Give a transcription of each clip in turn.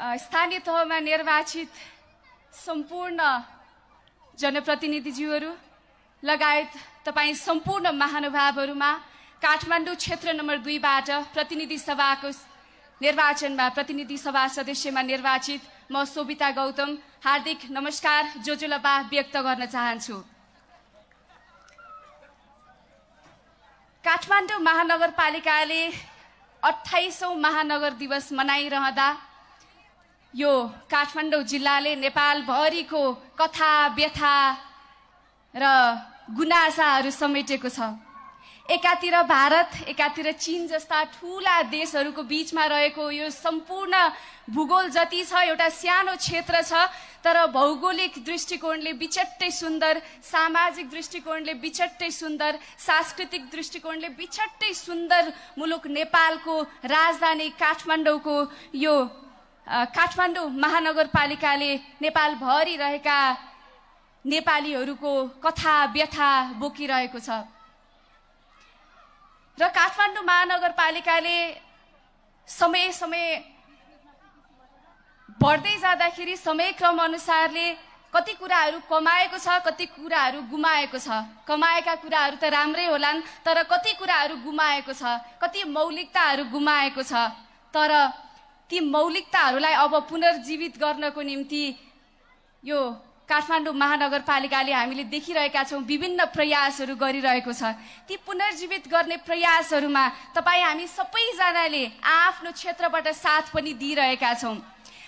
स्थानीय तहमा निर्वाचित सम्पूर्ण जनप्रतिनिधिज्यूहरू लगायत तपाईँ सम्पूर्ण महानुभावहरूमा काठमाडौँ क्षेत्र नम्बर दुईबाट प्रतिनिधि सभाको निर्वाचनमा प्रतिनिधि सभा सदस्यमा निर्वाचित म सोभिता गौतम हार्दिक नमस्कार जोजुलपा व्यक्त गर्न चाहन्छु काठमाडौँ महानगरपालिकाले अठाइसौँ महानगर दिवस मनाइरहँदा यो काठमाडौँ जिल्लाले नेपालभरिको कथा व्यथा र गुनासाहरू समेटेको छ एकातिर भारत एकातिर चिन जस्ता ठुला देशहरूको बिचमा रहेको यो सम्पूर्ण भूगोल जति छ एउटा सानो क्षेत्र छ तर भौगोलिक दृष्टिकोणले बिचट्टै सुन्दर सामाजिक दृष्टिकोणले बिचट्टै सुन्दर सांस्कृतिक दृष्टिकोणले बिचट्टै सुन्दर मुलुक नेपालको राजधानी काठमाडौँको यो काठमाडौँ महानगरपालिकाले नेपालभरि रहेका नेपालीहरूको कथा व्यथा बोकिरहेको छ र काठमाडौँ महानगरपालिकाले समय समय बढ्दै जाँदाखेरि समय क्रम अनुसारले कति कुराहरू कमाएको छ कति कुराहरू गुमाएको छ कमाएका कुराहरू त राम्रै होलान् तर कति कुराहरू गुमाएको छ कति मौलिकताहरू गुमाएको छ तर ती मौलिकताहरूलाई अब पुनर्जीवित गर्नको निम्ति यो काठमाडौँ महानगरपालिकाले हामीले देखिरहेका छौँ विभिन्न प्रयासहरू गरिरहेको छ ती पुनर्जीवित गर्ने प्रयासहरूमा तपाईँ हामी सबैजनाले आआफ्नो क्षेत्रबाट साथ पनि दिइरहेका छौँ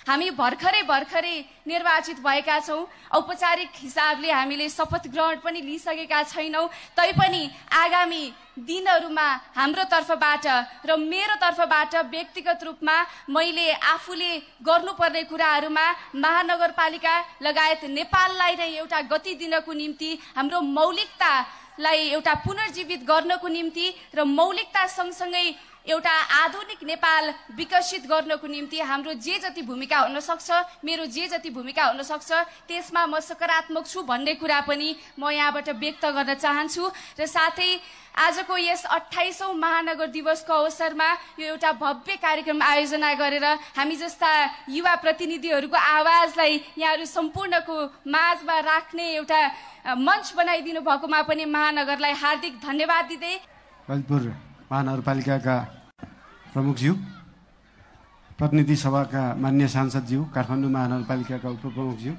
हामी भर्खरै भर्खरै निर्वाचित भएका छौँ औपचारिक हिसाबले हामीले शपथ ग्रहण पनि लिइसकेका छैनौँ तैपनि आगामी दिनहरूमा हाम्रो तर्फबाट र मेरो तर्फबाट व्यक्तिगत रूपमा मैले आफूले गर्नुपर्ने कुराहरूमा महानगरपालिका लगायत नेपाललाई नै एउटा गति दिनको निम्ति हाम्रो मौलिकतालाई एउटा पुनर्जीवित गर्नको निम्ति र मौलिकता सँगसँगै एउटा आधुनिक नेपाल विकसित गर्नको निम्ति हाम्रो जे जति भूमिका हुनसक्छ मेरो जे जति भूमिका हुनसक्छ त्यसमा म सकारात्मक छु भन्ने कुरा पनि म यहाँबाट व्यक्त गर्न चाहन्छु र साथै आजको यस अठाइसौँ महानगर दिवसको अवसरमा यो एउटा भव्य कार्यक्रम आयोजना गरेर हामी जस्ता युवा प्रतिनिधिहरूको आवाजलाई यहाँहरू सम्पूर्णको माझमा राख्ने एउटा मञ्च बनाइदिनु भएकोमा पनि महानगरलाई हार्दिक धन्यवाद दिँदै महानगरपालिकाका प्रमुखज्यू प्रतिनिधि सभाका मान्य सांसदज्यू काठमाडौँ महानगरपालिकाका उपप्रमुखज्यू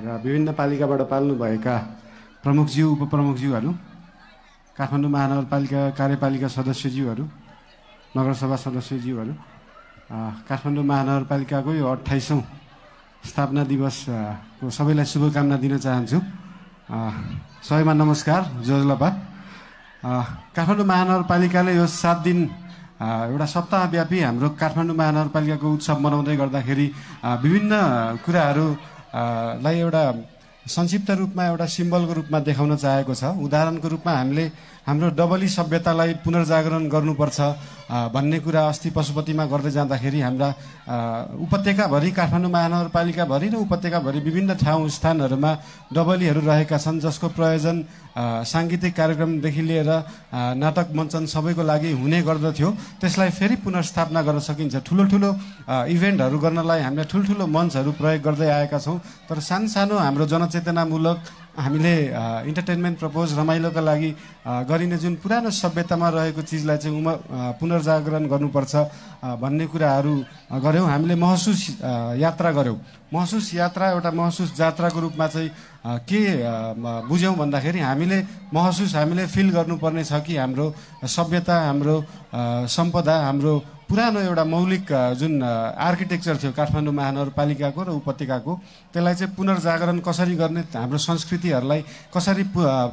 र विभिन्न पालिकाबाट पाल्नुभएका प्रमुखज्यू उपप्रमुखज्यूहरू काठमाडौँ महानगरपालिका कार्यपालिका सदस्यज्यूहरू नगरसभा सदस्यज्यूहरू काठमाडौँ महानगरपालिकाको यो अठाइसौँ स्थापना दिवसको सबैलाई शुभकामना दिन चाहन्छु सबैमा नमस्कार जोजलपा काठमाडौँ महानगरपालिकाले यो सात दिन एउटा सप्ताहव्यापी हाम्रो काठमाडौँ महानगरपालिकाको उत्सव मनाउँदै गर्दाखेरि विभिन्न कुराहरू एउटा संक्षिप्त रूपमा एउटा सिम्बलको रूपमा देखाउन चाहेको छ उदाहरणको रूपमा हामीले हाम्रो डबली सभ्यतालाई पुनर्जागरण गर्नुपर्छ भन्ने कुरा अस्ति पशुपतिमा गर्दै जाँदाखेरि हाम्रा उपत्यकाभरि काठमाडौँ महानगरपालिकाभरि र उपत्यकाभरि विभिन्न ठाउँ स्थानहरूमा डबलीहरू रहेका छन् जसको प्रयोजन साङ्गीतिक कार्यक्रमदेखि लिएर नाटक मञ्चन सबैको लागि हुने गर्दथ्यो त्यसलाई फेरि पुनर्स्थापना गर्न सकिन्छ ठुलो ठुलो इभेन्टहरू गर्नलाई हामीले ठुल्ठुलो मञ्चहरू प्रयोग गर्दै आएका छौँ तर सानो सानो हाम्रो जनचेतनामूलक हामीले इन्टरटेन्मेन्ट प्रपोज रमाइलोका लागि गरिने जुन पुरानो सभ्यतामा रहेको चिजलाई चाहिँ उम पुनर्जागरण गर्नुपर्छ भन्ने कुराहरू गऱ्यौँ हामीले महसुस यात्रा गऱ्यौँ महसुस यात्रा एउटा महसुस जात्राको रूपमा चाहिँ के बुझ्यौँ भन्दाखेरि हामीले महसुस हामीले फिल गर्नुपर्ने छ कि हाम्रो सभ्यता हाम्रो सम्पदा हाम्रो पुरानो एउटा मौलिक जुन आर्किटेक्चर थियो काठमाडौँ महानगरपालिकाको र उपत्यकाको त्यसलाई चाहिँ पुनर्जागरण कसरी गर्ने हाम्रो संस्कृतिहरूलाई कसरी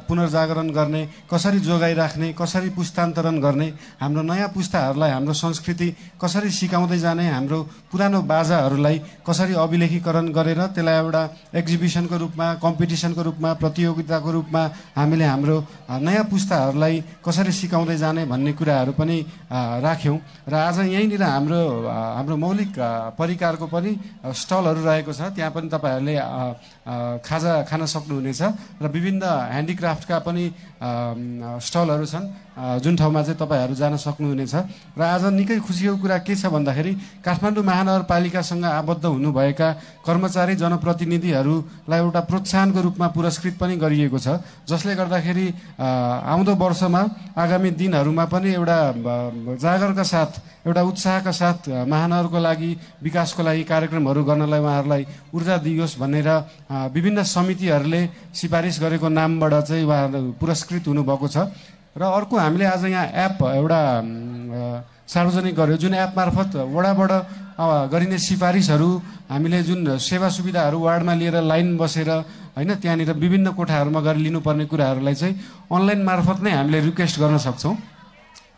पुनर्जागरण गर्ने कसरी जोगाइराख्ने कसरी पुस्तान्तरण गर्ने हाम्रो नयाँ पुस्ताहरूलाई हाम्रो संस्कृति कसरी सिकाउँदै जाने हाम्रो पुरानो बाजाहरूलाई कसरी अभिलेखीकरण गरेर त्यसलाई एउटा एक्जिबिसनको रूपमा कम्पिटिसनको रूपमा प्रतियोगिताको रूपमा हामीले हाम्रो नयाँ पुस्ताहरूलाई कसरी सिकाउँदै जाने भन्ने कुराहरू पनि राख्यौँ र आज आज यहीँनिर हाम्रो हाम्रो मौलिक परिकारको पनि स्टलहरू रहेको छ त्यहाँ पनि तपाईँहरूले खाजा खान सक्नुहुनेछ र विभिन्न ह्यान्डिक्राफ्टका पनि स्टलहरू छन् जुन ठाउँमा चाहिँ तपाईँहरू जान सक्नुहुनेछ र आज निकै खुसीको कुरा के छ भन्दाखेरि काठमाडौँ महानगरपालिकासँग आबद्ध हुनुभएका कर्मचारी जनप्रतिनिधिहरूलाई एउटा प्रोत्साहनको रूपमा पुरस्कृत पनि गरिएको छ जसले गर्दाखेरि आउँदो वर्षमा आगामी दिनहरूमा पनि एउटा जागरका साथ एउटा उत्साहका साथ महानगरको लागि विकासको लागि कार्यक्रमहरू गर्नलाई उहाँहरूलाई ऊर्जा दिइयोस् भनेर विभिन्न समितिहरूले सिफारिस गरेको नामबाट चाहिँ उहाँहरू पुरस्कृत हुनुभएको छ र अर्को हामीले आज यहाँ एप एउटा सार्वजनिक गर्यो जुन एप मार्फत वडाबाट गरिने सिफारिसहरू हामीले जुन सेवा सुविधाहरू वार्डमा लिएर लाइन बसेर होइन त्यहाँनिर विभिन्न कोठाहरूमा गरी लिनुपर्ने कुराहरूलाई चाहिँ अनलाइन मार्फत नै हामीले रिक्वेस्ट गर्न सक्छौँ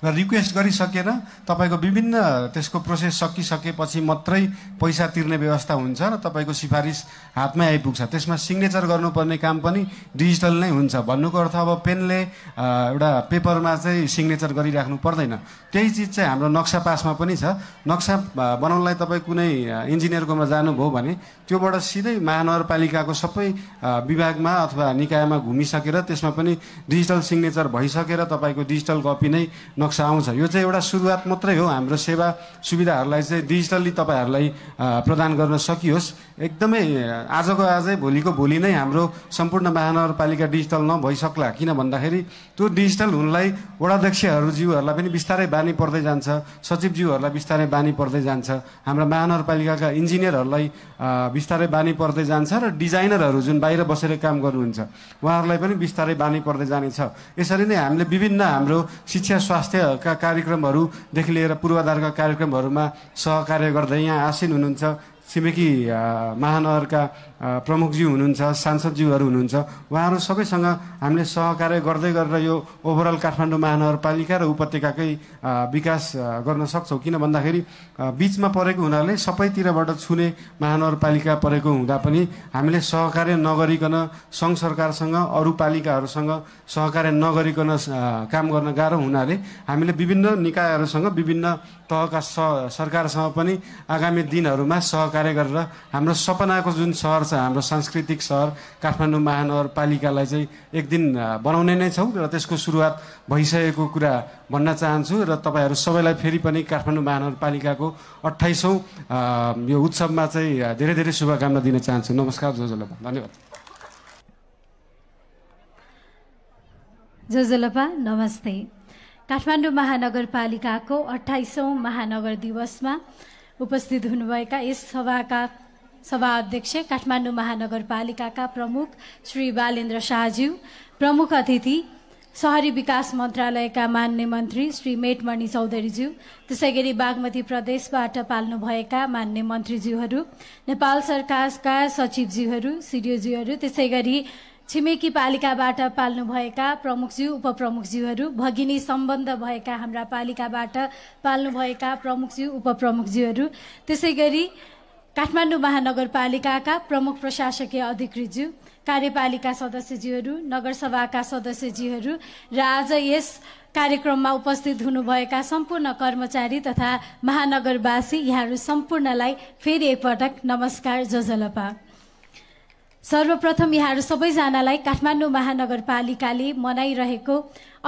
र रिक्वेस्ट गरिसकेर तपाईँको विभिन्न त्यसको प्रोसेस सकिसकेपछि मात्रै पैसा तिर्ने व्यवस्था हुन्छ र तपाईँको सिफारिस हातमै आइपुग्छ त्यसमा सिग्नेचर गर्नुपर्ने काम पनि डिजिटल नै हुन्छ भन्नुको अर्थ अब पेनले एउटा पेपरमा चाहिँ सिग्नेचर गरिराख्नु पर्दैन त्यही चिज चाहिँ हाम्रो नक्सा पासमा पनि छ नक्सा बनाउनलाई तपाईँ कुनै इन्जिनियरकोमा जानुभयो भने त्योबाट सिधै महानगरपालिकाको सबै विभागमा अथवा निकायमा घुमिसकेर त्यसमा पनि डिजिटल सिग्नेचर भइसकेर तपाईँको डिजिटल कपी नै नक्सा नक्सा आउँछ यो चाहिँ एउटा सुरुवात मात्रै हो हाम्रो सेवा सुविधाहरूलाई चाहिँ डिजिटल्ली तपाईँहरूलाई प्रदान गर्न सकियोस् एकदमै आजको आजै भोलिको भोलि नै हाम्रो सम्पूर्ण महानगरपालिका डिजिटल नभइसक्ला किन भन्दाखेरि त्यो डिजिटल हुनलाई वडाध्यक्षहरूज्यूहरूलाई पनि बिस्तारै बानी पर्दै जान्छ सचिवज्यूहरूलाई बिस्तारै बानी पर्दै जान्छ हाम्रा महानगरपालिकाका इन्जिनियरहरूलाई बिस्तारै बानी पर्दै जान्छ र डिजाइनरहरू जुन बाहिर बसेर काम गर्नुहुन्छ उहाँहरूलाई पनि बिस्तारै बानी पर्दै जानेछ यसरी नै हामीले विभिन्न हाम्रो शिक्षा स्वास्थ्य स्वास्थ्यका कार्यक्रमहरूदेखि लिएर पूर्वाधारका कार्यक्रमहरूमा सहकार्य गर्दै यहाँ आसिन हुनुहुन्छ छिमेकी महानगरका प्रमुखज्यू हुनुहुन्छ सांसदज्यूहरू हुनुहुन्छ उहाँहरू सबैसँग हामीले सहकार्य गर्दै गरेर यो ओभरअल काठमाडौँ महानगरपालिका र उपत्यकाकै विकास गर्न सक्छौँ किन भन्दाखेरि बिचमा परेको हुनाले सबैतिरबाट छुने महानगरपालिका परेको हुँदा पनि हामीले सहकार्य नगरिकन सङ्घ सरकारसँग अरू पालिकाहरूसँग सहकार्य नगरिकन काम गर्न गाह्रो हुनाले हामीले विभिन्न निकायहरूसँग विभिन्न तहका सरकारसँग पनि आगामी दिनहरूमा सहकार कार्य गरेर हाम्रो सपनाको जुन सहर छ हाम्रो सांस्कृतिक सहर काठमाडौँ महानगरपालिकालाई चाहिँ एक दिन बनाउने नै छौँ र त्यसको सुरुवात भइसकेको कुरा भन्न चाहन्छु र तपाईँहरू सबैलाई फेरि पनि काठमाडौँ महानगरपालिकाको अठाइसौँ यो उत्सवमा चाहिँ धेरै धेरै शुभकामना दिन चाहन्छु नमस्कार जोजोला धन्यवाद जोजोलपा नमस्ते काठमाडौँ महानगरपालिकाको अठाइसौँ महानगर दिवसमा उपस्थित हुनुभएका यस सभाका सभा अध्यक्ष काठमाडौँ महानगरपालिकाका प्रमुख श्री बालेन्द्र शाहज्यू प्रमुख अतिथि सहरी विकास मन्त्रालयका मान्य मन्त्री श्री मेटमणि चौधरीज्यू त्यसै गरी बागमती प्रदेशबाट पाल्नुभएका मान्य मन्त्रीज्यूहरू नेपाल सरकारका सचिवज्यूहरू सिडिओज्यूहरू त्यसै गरी छिमेकी पालिकाबाट पाल्नुभएका प्रमुखज्यू उपप्रमुखज्यूहरू भगिनी सम्बन्ध भएका हाम्रा पालिकाबाट पाल्नुभएका प्रमुखज्यू उपप्रमुखज्यूहरू त्यसै गरी काठमाडौँ महानगरपालिकाका प्रमुख प्रशासकीय अधिकृतज्यू कार्यपालिका सदस्यज्यूहरू नगरसभाका सदस्यज्यूहरू र आज यस कार्यक्रममा उपस्थित हुनुभएका सम्पूर्ण कर्मचारी तथा महानगरवासी यहाँहरू सम्पूर्णलाई फेरि एकपटक नमस्कार जजलपा सर्वप्रथम यहाँहरू सबैजनालाई काठमाडौँ महानगरपालिकाले मनाइरहेको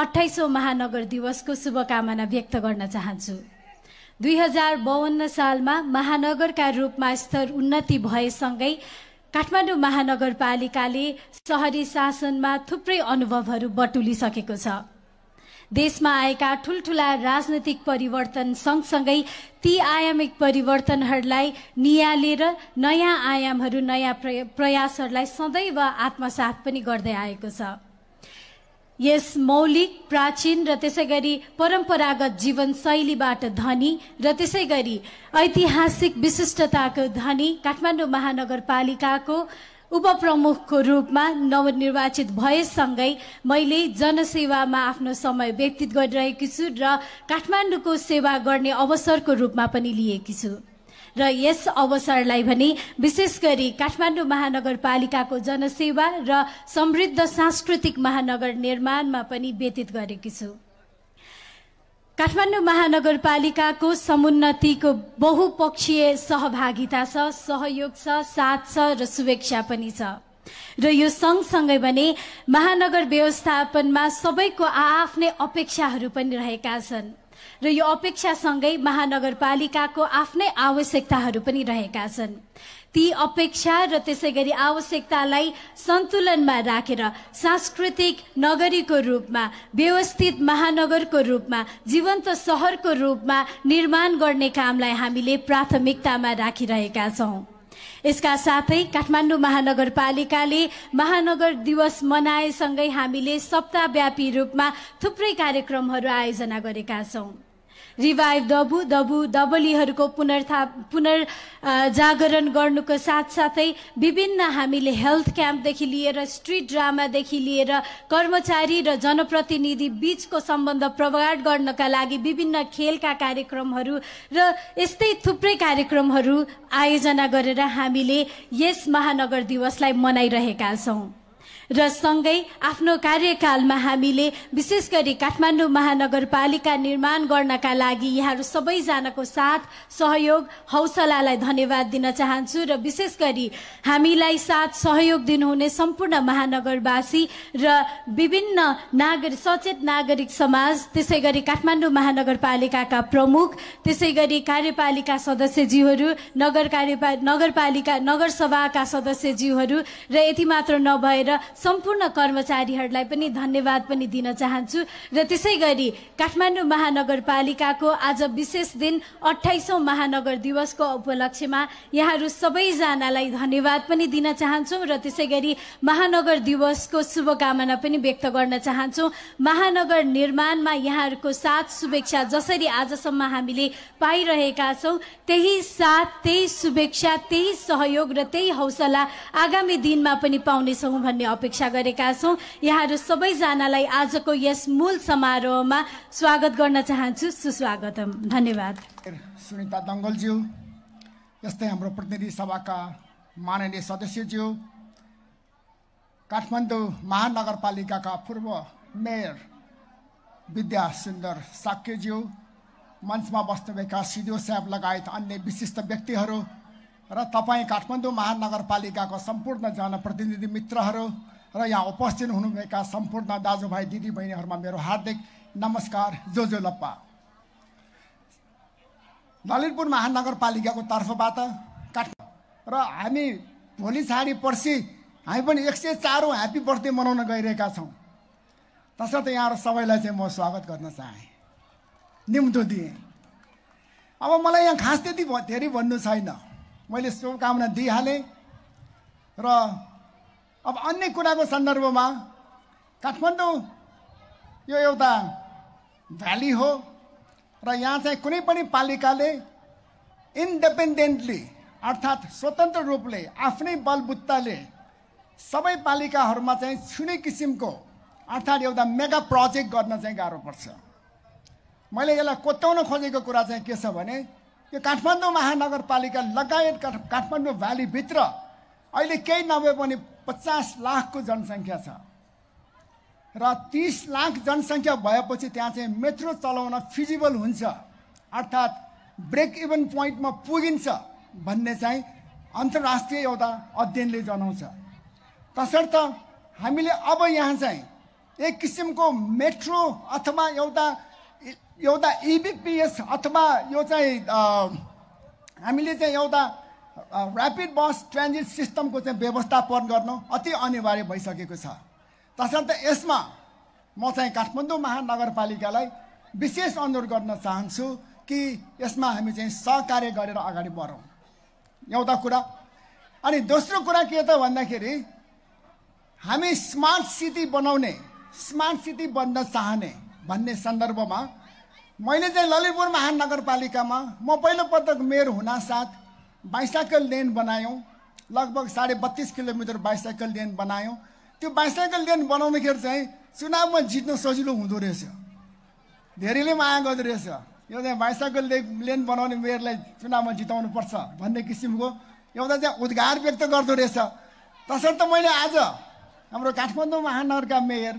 अठाइसौँ महानगर दिवसको शुभकामना व्यक्त गर्न चाहन्छु दुई हजार बाहन्न सालमा महानगरका रूपमा स्तर उन्नति भएसँगै काठमाडौँ महानगरपालिकाले सहरी शासनमा थुप्रै अनुभवहरू बटुलिसकेको छ देशमा आएका ठुल्ठुला राजनैतिक परिवर्तन सँगसँगै ती आयामिक परिवर्तनहरूलाई नियालेर नयाँ आयामहरू नयाँ प्रयासहरूलाई सदैव आत्मसात पनि गर्दै आएको छ यस मौलिक प्राचीन र त्यसै गरी परम्परागत जीवनशैलीबाट धनी र त्यसै गरी ऐतिहासिक विशिष्टताको धनी काठमाडौँ महानगरपालिकाको उपप्रमुखको रूपमा नवनिर्वाचित भएसँगै मैले जनसेवामा आफ्नो समय व्यतीत गरिरहेकी छु र काठमाडौँको सेवा गर्ने अवसरको रूपमा पनि लिएकी छु र यस अवसरलाई भने विशेष गरी काठमाडौँ महानगरपालिकाको जनसेवा र समृद्ध सांस्कृतिक महानगर निर्माणमा पनि व्यतीत गरेकी छु काठमाडौँ महानगरपालिकाको समुन्नतिको बहुपक्षीय सहभागिता छ सहयोग छ साथ छ र शुभेच्छा पनि छ र यो सँगसँगै भने महानगर व्यवस्थापनमा सबैको आआफ्नै अपेक्षाहरू पनि रहेका छन् र यो अपेक्षासँगै महानगरपालिकाको आफ्नै आवश्यकताहरू पनि रहेका छन् ती अपेक्षा र त्यसै गरी आवश्यकतालाई सन्तुलनमा राखेर रा, सांस्कृतिक नगरीको रूपमा व्यवस्थित महानगरको रूपमा जीवन्त सहरको रूपमा निर्माण गर्ने कामलाई हामीले प्राथमिकतामा राखिरहेका छौँ यसका साथै काठमाडौँ महानगरपालिकाले महानगर दिवस मनाएसँगै हामीले सप्ताहव्यापी रूपमा थुप्रै कार्यक्रमहरू आयोजना गरेका छौँ रिभाइभ दबु दबु दबलीहरूको पुनर्था पुनर्जागरण गर्नुको साथसाथै विभिन्न हामीले हेल्थ क्याम्पदेखि लिएर स्ट्रिट ड्रामादेखि लिएर कर्मचारी र जनप्रतिनिधि बीचको सम्बन्ध प्रगाड गर्नका लागि विभिन्न खेलका कार्यक्रमहरू र यस्तै थुप्रै कार्यक्रमहरू आयोजना गरेर हामीले यस महानगर दिवसलाई मनाइरहेका छौँ र सँगै आफ्नो कार्यकालमा हामीले विशेष गरी काठमाडौँ महानगरपालिका निर्माण गर्नका लागि यहाँहरू सबैजनाको साथ सहयोग हौसलालाई धन्यवाद दिन चाहन्छु र विशेष गरी हामीलाई साथ सहयोग दिनुहुने सम्पूर्ण महानगरवासी र विभिन्न नागरिक सचेत नागरिक समाज त्यसै गरी काठमाडौँ महानगरपालिकाका प्रमुख त्यसै गरी कार्यपालिका सदस्यज्यूहरू नगर कार्यपा नगरपालिका नगरसभाका सदस्यज्यूहरू र यति मात्र नभएर सम्पूर्ण कर्मचारीहरूलाई पनि धन्यवाद पनि दिन चाहन्छु र त्यसै गरी काठमाडौँ महानगरपालिकाको आज विशेष दिन अठाइसौँ महानगर दिवसको उपलक्ष्यमा यहाँहरू सबैजनालाई धन्यवाद पनि दिन चाहन्छौँ र त्यसै गरी महानगर दिवसको शुभकामना पनि व्यक्त गर्न चाहन्छौँ महानगर निर्माणमा यहाँहरूको साथ शुभेच्छा जसरी आजसम्म हामीले पाइरहेका छौँ त्यही साथ त्यही शुभेच्छा त्यही सहयोग र त्यही हौसला आगामी दिनमा पनि पाउनेछौँ भन्ने अपेक्षा गरेका छौँ यहाँहरू सबैजनालाई आजको यस मूल समारोहमा स्वागत गर्न चाहन्छु सुस्वागतम धन्यवाद सुनिता दङ्गलज्यू यस्तै हाम्रो प्रतिनिधि सभाका माननीय सदस्यज्यू काठमाडौँ महानगरपालिकाका पूर्व मेयर विद्या सुन्दर साक्यज्यू मञ्चमा बस्नुभएका सिडिओ साहब लगायत अन्य विशिष्ट व्यक्तिहरू र तपाईँ काठमाडौँ महानगरपालिकाको सम्पूर्ण जनप्रतिनिधि मित्रहरू र यहाँ उपस्थित हुनुभएका सम्पूर्ण दाजुभाइ दिदीबहिनीहरूमा मेरो हार्दिक नमस्कार जो जो लप्पा ललितपुर महानगरपालिकाको तर्फबाट काठ र हामी भोलि छाडी पर्सि हामी पनि एक सय चारौँ ह्याप्पी बर्थडे मनाउन गइरहेका छौँ तसर्थ यहाँहरू सबैलाई चाहिँ म स्वागत गर्न चाहेँ निम्तो दिएँ अब मलाई यहाँ खास त्यति धेरै भन्नु छैन मैले शुभकामना दिइहालेँ र अब अन्य कुराको सन्दर्भमा काठमाडौँ यो एउटा भ्याली हो र यहाँ चाहिँ कुनै पनि पालिकाले इन्डिपेन्डेन्टली अर्थात् स्वतन्त्र रूपले आफ्नै बलबुत्ताले सबै पालिकाहरूमा चाहिँ छुने किसिमको अर्थात् एउटा मेगा प्रोजेक्ट गर्न चाहिँ गाह्रो पर्छ मैले यसलाई कोत्याउन खोजेको कुरा चाहिँ के छ भने यो काठमाडौँ महानगरपालिका लगायत काठमाडौँ भ्यालीभित्र अहिले केही नभए पनि पचास लाखको जनसङ्ख्या छ र तिस लाख जनसङ्ख्या भएपछि त्यहाँ चाहिँ मेट्रो चलाउन फिजिबल हुन्छ अर्थात् ब्रेक इभन पोइन्टमा पुगिन्छ भन्ने चाहिँ अन्तर्राष्ट्रिय एउटा अध्ययनले जनाउँछ तसर्थ हामीले अब यहाँ चाहिँ एक किसिमको मेट्रो अथवा एउटा एउटा इबिपिएस अथवा यो चाहिँ हामीले चाहिँ एउटा ऱ्यापिड बस ट्रान्जिट सिस्टमको चाहिँ व्यवस्थापन गर्न अति अनिवार्य भइसकेको छ तसर्थ यसमा म चाहिँ काठमाडौँ महानगरपालिकालाई विशेष अनुरोध गर्न चाहन्छु कि यसमा हामी चाहिँ सहकार्य गरेर अगाडि बढौँ एउटा कुरा अनि दोस्रो कुरा के त भन्दाखेरि हामी स्मार्ट सिटी बनाउने स्मार्ट सिटी बन्न चाहने भन्ने सन्दर्भमा मैले चाहिँ ललितपुर महानगरपालिकामा म पहिलोपटक मेयर हुनासाथ बाइसाइकल लेन बनायौँ लगभग साढे बत्तिस किलोमिटर बाइसाइकल लेन बनायौँ त्यो बाइसाइकल लेन बनाउँदाखेरि चाहिँ चुनावमा जित्न सजिलो हुँदो रहेछ धेरैले माया गर्दो रहेछ यो चाहिँ बाइसाइकल लेन बनाउने मेयरलाई चुनावमा जिताउनु पर्छ भन्ने किसिमको एउटा चाहिँ उद्घार व्यक्त गर्दो रहेछ तसर्थ मैले आज हाम्रो काठमाडौँ महानगरका मेयर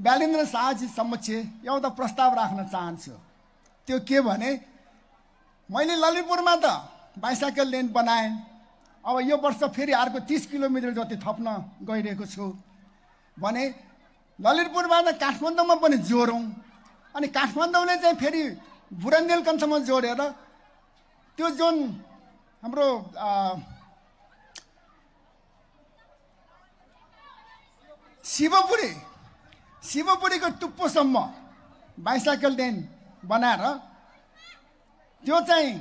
ब्यालेन्द्र शाहजी समक्ष एउटा प्रस्ताव राख्न चाहन्छु त्यो के भने मैले ललितपुरमा त बाइसाइकल लेन बनाएँ अब यो वर्ष फेरि अर्को तिस किलोमिटर जति थप्न गइरहेको छु भने ललितपुरमा त काठमाडौँमा पनि जोडौँ अनि काठमाडौँले चाहिँ फेरि बुरन्देलकनसम्म जोडेर त्यो जुन हाम्रो शिवपुरी शिवपुरीको टुप्पोसम्म बाइसाइकल लेन बनाएर त्यो चाहिँ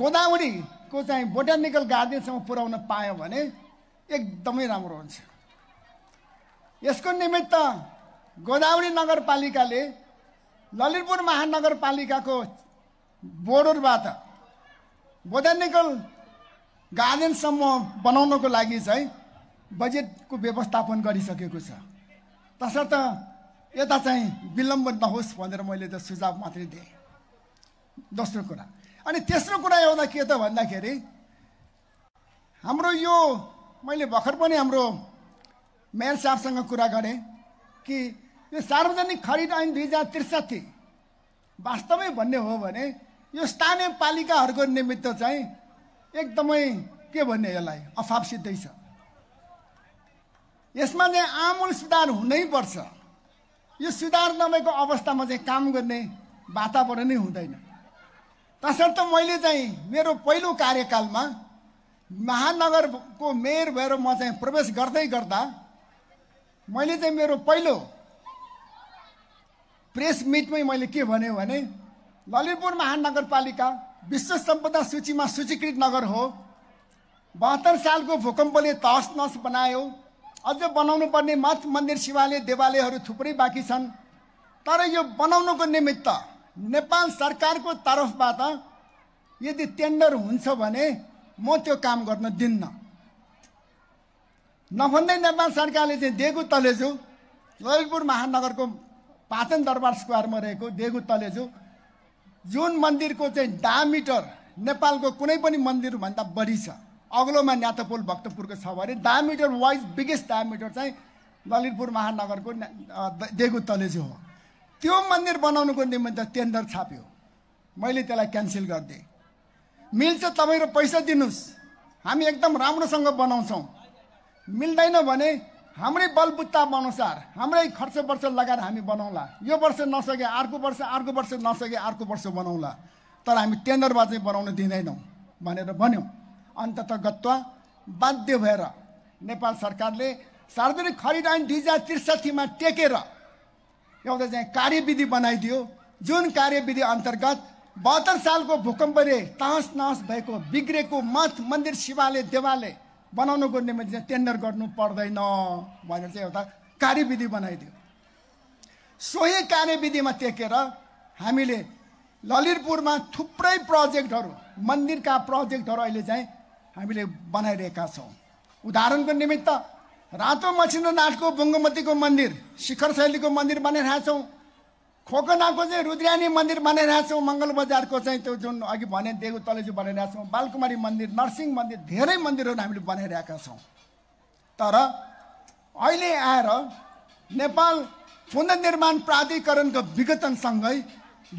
गोदावरीको चाहिँ बोटानिकल गार्डनसम्म पुर्याउन पायो भने एकदमै राम्रो हुन्छ यसको निमित्त गोदावरी नगरपालिकाले ललितपुर महानगरपालिकाको बोर्डरबाट बोटानिकल गार्डनसम्म बनाउनको लागि चाहिँ बजेटको व्यवस्थापन गरिसकेको छ तसर्थ यता चाहिँ विलम्ब नहोस् भनेर मैले त सुझाव मात्रै दिएँ दोस्रो कुरा अनि तेस्रो कुरा एउटा के त भन्दाखेरि हाम्रो यो मैले भर्खर पनि हाम्रो मेयर साहबसँग कुरा गरेँ कि यो सार्वजनिक खरिद ऐन दुई हजार त्रिसठी वास्तवै भन्ने हो भने यो स्थानीय पालिकाहरूको निमित्त चाहिँ एकदमै के भन्ने यसलाई अफाप सिद्धै छ यसमा चाहिँ आमूल सुधार हुनैपर्छ यो सुधार नभएको अवस्थामा चाहिँ काम गर्ने वातावरण नै हुँदैन तसर्थ मैले चाहिँ मेरो पहिलो कार्यकालमा महानगरको मेयर भएर म चाहिँ प्रवेश गर्दै गर्दा मैले चाहिँ मेरो पहिलो प्रेस मिटमै मैले के भने भने ललितपुर महानगरपालिका विश्व सम्पदा सूचीमा सूचीकृत नगर हो बहत्तर सालको भूकम्पले तहस नस बनायो अझ बनाउनु पर्ने माथ मन्दिर शिवालय देवालयहरू थुप्रै बाँकी छन् तर यो बनाउनुको निमित्त नेपाल सरकारको तर्फबाट यदि टेन्डर हुन्छ भने म त्यो काम गर्न दिन्न नभन्दै नेपाल सरकारले चाहिँ देगु तलेजु ललितपुर महानगरको पाचन दरबार स्क्वायरमा रहेको देगु तलेजु जुन मन्दिरको चाहिँ डा मिटर नेपालको कुनै पनि मन्दिरभन्दा बढी छ अग्लोमा न्यातपोल भक्तपुरको छ भने डायमिटर वाइज बिगेस्ट डायमिटर चाहिँ ललितपुर महानगरको देगु चाहिँ हो त्यो मन्दिर बनाउनुको निमित्त टेन्डर छाप्यो मैले त्यसलाई क्यान्सल गरिदिएँ मिल्छ तपाईँहरू पैसा दिनुहोस् हामी एकदम राम्रोसँग बनाउँछौँ मिल्दैन भने हाम्रै बलबुत्ता अनुसार हाम्रै खर्च वर्ष लगाएर हामी बनाउँला यो वर्ष नसके अर्को वर्ष अर्को वर्ष नसके अर्को वर्ष बनाउँला तर हामी टेन्डरमा चाहिँ बनाउन दिँदैनौँ भनेर भन्यौँ अन्तत गत्वा बाध्य भएर नेपाल सरकारले सार्वजनिक खरिद ऐन दुई हजार त्रिसठीमा टेकेर एउटा चाहिँ कार्यविधि बनाइदियो जुन कार्यविधि अन्तर्गत बहत्तर सालको भूकम्पले तहस नहस भएको बिग्रेको मठ मन्दिर शिवालय देवालय बनाउनुको निम्ति टेन्डर गर्नु पर्दैन भनेर चाहिँ एउटा कार्यविधि बनाइदियो सोही कार्यविधिमा टेकेर हामीले ललितपुरमा थुप्रै प्रोजेक्टहरू मन्दिरका प्रोजेक्टहरू अहिले चाहिँ हामीले बनाइरहेका छौँ उदाहरणको निमित्त रातो मच्छिन्द्रनाथको बुङ्गमतीको मन्दिर शिखर शैलीको मन्दिर बनाइरहेछौँ खोकनाको चाहिँ रुद्रानी मन्दिर बनाइरहेछौँ मङ्गल बजारको चाहिँ त्यो जुन अघि भने देगु तलेजु बनाइरहेछौँ बालकुमारी मन्दिर नरसिंह मन्दिर धेरै मन्दिरहरू हामीले बनाइरहेका छौँ तर अहिले आएर नेपाल पुनर्निर्माण प्राधिकरणको विघटनसँगै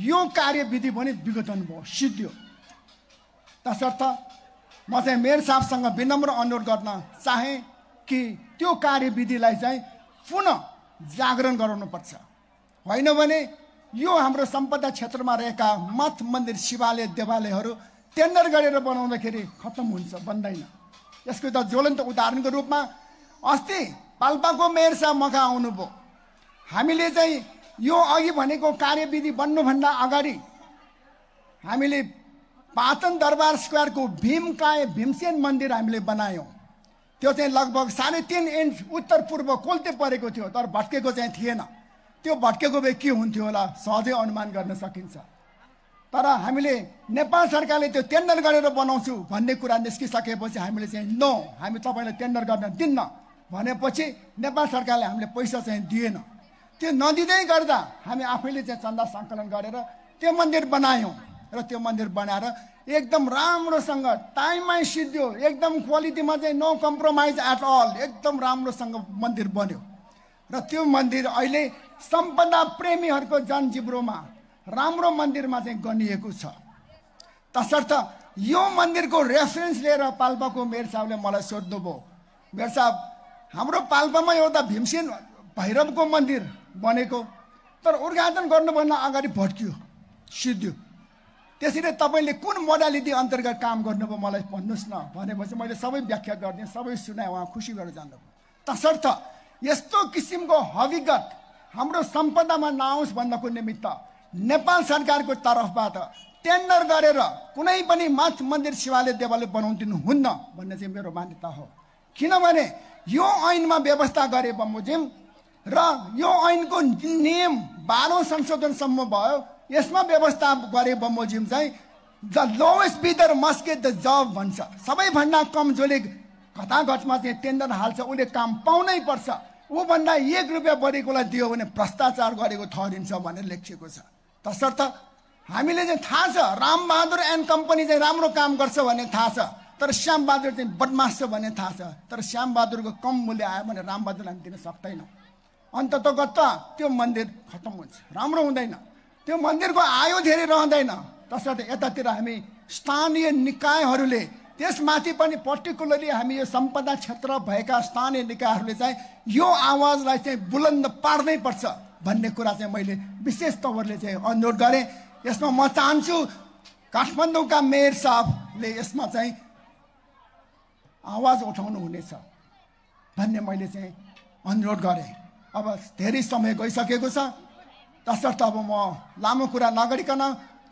यो कार्यविधि पनि विघटन भयो सिद्धियो तसर्थ म चाहिँ मेयर साहबसँग विनम्र अनुरोध गर्न चाहेँ कि त्यो कार्यविधिलाई चाहिँ पुनः जागरण गराउनुपर्छ होइन भने यो हाम्रो सम्पदा क्षेत्रमा रहेका मठ मन्दिर शिवालय देवालयहरू टेन्डर गरेर बनाउँदाखेरि खत्तम हुन्छ बन्दैन यसको त ज्वलन्त उदाहरणको रूपमा अस्ति पाल्पाको मेयर साहब मखा आउनुभयो हामीले चाहिँ यो अघि भनेको कार्यविधि बन्नुभन्दा अगाडि हामीले पाचन दरबार स्क्वायरको भीमकाय भीमसेन मन्दिर हामीले बनायौँ त्यो चाहिँ लगभग साढे तिन इन्च उत्तर पूर्व कोल्ते परेको थियो तर भट्केको चाहिँ थिएन त्यो भट्केको भए के हुन्थ्यो होला सहजै अनुमान गर्न सकिन्छ तर हामीले नेपाल सरकारले त्यो टेन्डर गरेर बनाउँछु भन्ने कुरा निस्किसकेपछि हामीले चाहिँ नो हामी तपाईँलाई टेन्डर गर्न दिन्न भनेपछि नेपाल सरकारले हामीले पैसा चाहिँ दिएन त्यो नदिँदै गर्दा हामी आफैले चाहिँ चन्दा सङ्कलन गरेर त्यो मन्दिर बनायौँ र त्यो मन्दिर बनाएर एकदम राम्रोसँग टाइममै सिद्धियो एकदम क्वालिटीमा चाहिँ नो कम्प्रोमाइज एट अल एकदम राम्रोसँग मन्दिर बन्यो र त्यो मन्दिर अहिले सम्पदा प्रेमीहरूको जनजिब्रोमा राम्रो मन्दिरमा चाहिँ गनिएको छ तसर्थ यो मन्दिरको रेफरेन्स लिएर पाल्पाको मेयर साहबले मलाई सोध्नुभयो मेयर साहब हाम्रो पाल्पामा एउटा भीमसेन भैरवको मन्दिर बनेको तर उद्घाटन गर्नुभन्दा अगाडि भट्कियो सिद्धियो त्यसरी तपाईँले कुन मोडालिटी अन्तर्गत काम गर्नुभयो मलाई भन्नुहोस् न भनेपछि मैले सबै व्याख्या गरिदिएँ सबै सुनाएँ उहाँ खुसी भएर जानुभयो तसर्थ यस्तो किसिमको हविगत हाम्रो सम्पदामा नआओस् भन्नको निमित्त नेपाल सरकारको तर्फबाट टेन्डर गरेर कुनै पनि माथ मन्दिर शिवालय देवालय बनाउनु हुन्न भन्ने चाहिँ मेरो मान्यता हो किनभने यो ऐनमा व्यवस्था गरे बमोजिम र यो ऐनको नियम बाह्रौँ संशोधनसम्म भयो यसमा व्यवस्था गरे बमोजिम चाहिँ the lowest bidder must the job भन्छ सबैभन्दा कम जसले घटाघटमा चाहिँ टेन्डर हाल्छ उसले काम पाउनै पर्छ ऊभन्दा एक रुपियाँ बढेकोलाई दियो भने भ्रष्टाचार गरेको ठहरिन्छ भनेर लेखिएको छ तसर्थ हामीले चाहिँ थाहा छ रामबहादुर एन्ड कम्पनी चाहिँ राम्रो काम गर्छ भन्ने थाहा छ तर श्यामबहादुर चाहिँ बदमास छ भन्ने थाहा छ तर श्यामबहादुरको कम मूल्य आयो भने रामबहादुर हामी दिन सक्दैनौँ अन्ततगत त्यो मन्दिर खत्तम हुन्छ राम्रो हुँदैन त्यो मन्दिरको आयो धेरै रहँदैन तसर्थ यतातिर हामी स्थानीय निकायहरूले त्यसमाथि पनि पर्टिकुलरली हामी यो सम्पदा क्षेत्र भएका स्थानीय निकायहरूले चाहिँ यो आवाजलाई चाहिँ बुलन्द पार्नै पर्छ भन्ने कुरा चाहिँ मैले विशेष तौरले चाहिँ अनुरोध गरेँ यसमा म चाहन्छु काठमाडौँका मेयर साहबले यसमा चाहिँ आवाज उठाउनु हुनेछ भन्ने मैले चाहिँ अनुरोध गरेँ अब धेरै समय गइसकेको छ तसर्थ अब म लामो कुरा नगरिकन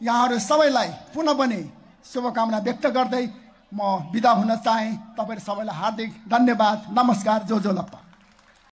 यहाँहरू सबैलाई पुनः पनि शुभकामना व्यक्त गर्दै म बिदा हुन चाहेँ तपाईँहरू सबैलाई हार्दिक धन्यवाद नमस्कार जो जो लप्पा